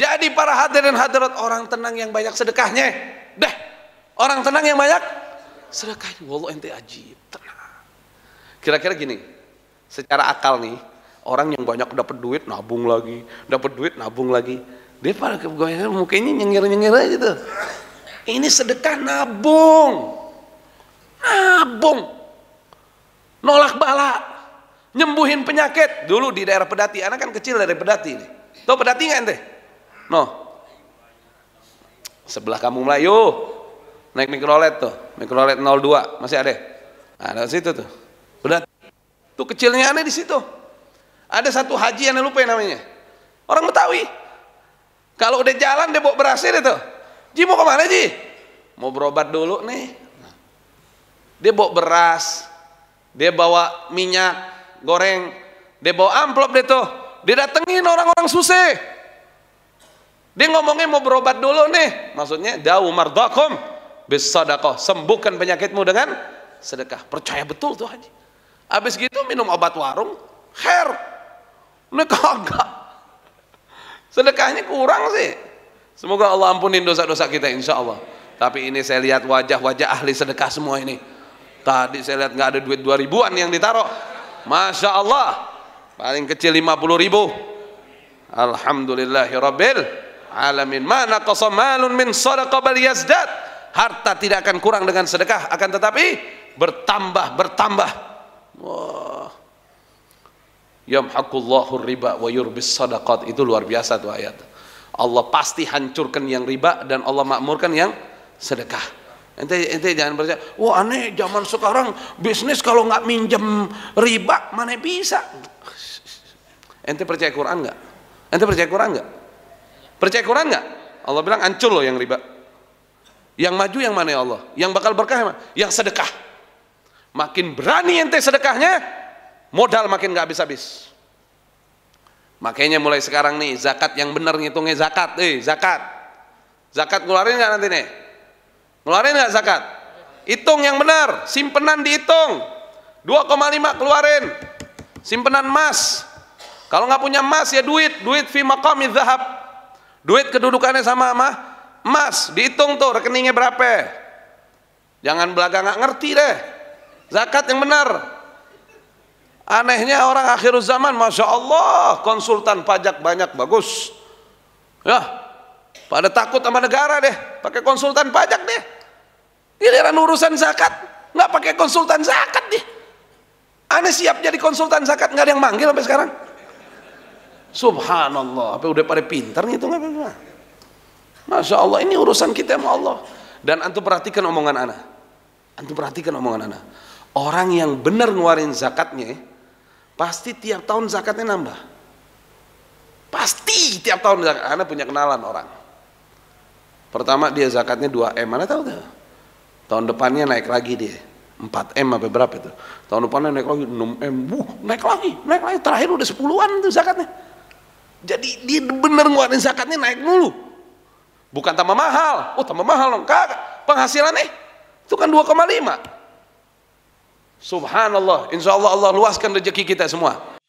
Jadi para hadirin hadirat orang tenang yang banyak sedekahnya. Dah, orang tenang yang banyak sedekahnya. Wallah ente ajib, tenang. Kira-kira gini, secara akal nih, orang yang banyak dapat duit nabung lagi, dapat duit nabung lagi. Dia pada kebanyakan mukanya nyengir-nyengir aja tuh. Ini sedekah nabung. Nabung. Nolak bala. Nyembuhin penyakit. Dulu di daerah pedati, anak kan kecil dari pedati nih. Tahu pedati nggak ente? No. Sebelah kamu Melayu. Naik mikrolet tuh. Mikrolet 02. Masih ada? Nah, ada situ tuh. Udah. Tuh kecilnya aneh di situ. Ada satu haji yang lupa namanya. Orang Betawi. Kalau udah jalan dia bawa berasnya itu. tuh. Ji mau kemana Ji? Mau berobat dulu nih. Dia bawa beras. Dia bawa minyak goreng. Dia bawa amplop dia tuh. Dia datengin orang-orang susah. Dia ngomongnya mau berobat dulu nih. Maksudnya dawu mardakum bisadakoh. Sembuhkan penyakitmu dengan sedekah. Percaya betul tuh haji. Habis gitu minum obat warung. Her. Ini kagak. Sedekahnya kurang sih. Semoga Allah ampunin dosa-dosa kita insya Allah. Tapi ini saya lihat wajah-wajah ahli sedekah semua ini. Tadi saya lihat nggak ada duit dua ribuan yang ditaruh. Masya Allah. Paling kecil lima puluh ribu. Alhamdulillahirabbil alamin. Mana qasamalun min sadaqah bal yazdad. Harta tidak akan kurang dengan sedekah, akan tetapi bertambah bertambah. Wah. Yamhaqullahu riba wa yurbis sadaqat. Itu luar biasa tuh ayat. Allah pasti hancurkan yang riba dan Allah makmurkan yang sedekah. Ente, ente jangan percaya, wah aneh zaman sekarang bisnis kalau nggak minjem riba mana bisa. Ente percaya Quran nggak? Ente percaya Quran nggak? Percaya Quran nggak? Allah bilang ancur loh yang riba. Yang maju yang mana ya Allah? Yang bakal berkah yang, yang sedekah. Makin berani ente sedekahnya, modal makin nggak habis-habis. Makanya mulai sekarang nih zakat yang benar ngitungnya zakat, eh zakat. Zakat ngeluarin nggak nanti nih? Ngeluarin nggak zakat? Hitung yang benar, simpenan dihitung. 2,5 keluarin. Simpenan emas. Kalau nggak punya emas ya duit, duit fi maqami zahab Duit kedudukannya sama sama emas, dihitung tuh rekeningnya berapa. Jangan belaga nggak ngerti deh. Zakat yang benar. Anehnya orang akhir zaman, masya Allah, konsultan pajak banyak bagus. Ya, pada takut sama negara deh, pakai konsultan pajak deh. Giliran urusan zakat, nggak pakai konsultan zakat deh. Aneh siap jadi konsultan zakat nggak ada yang manggil sampai sekarang. Subhanallah, apa udah pada pintar ngitung nggak? enggak? Masya Allah, ini urusan kita sama Allah. Dan antum perhatikan omongan anak. Antum perhatikan omongan anak. Orang yang benar nguarin zakatnya, pasti tiap tahun zakatnya nambah. Pasti tiap tahun zakat. Anak punya kenalan orang. Pertama dia zakatnya 2M, mana tahu tuh. Tahun depannya naik lagi dia. 4M apa berapa itu? Tahun depannya naik lagi 6M. Wuh, naik lagi, naik lagi. Terakhir udah sepuluhan an tuh zakatnya jadi dia bener ngeluarin zakatnya naik dulu, Bukan tambah mahal. Oh tambah mahal dong. penghasilan nih eh, itu kan 2,5. Subhanallah. Insya Allah Allah luaskan rezeki kita semua.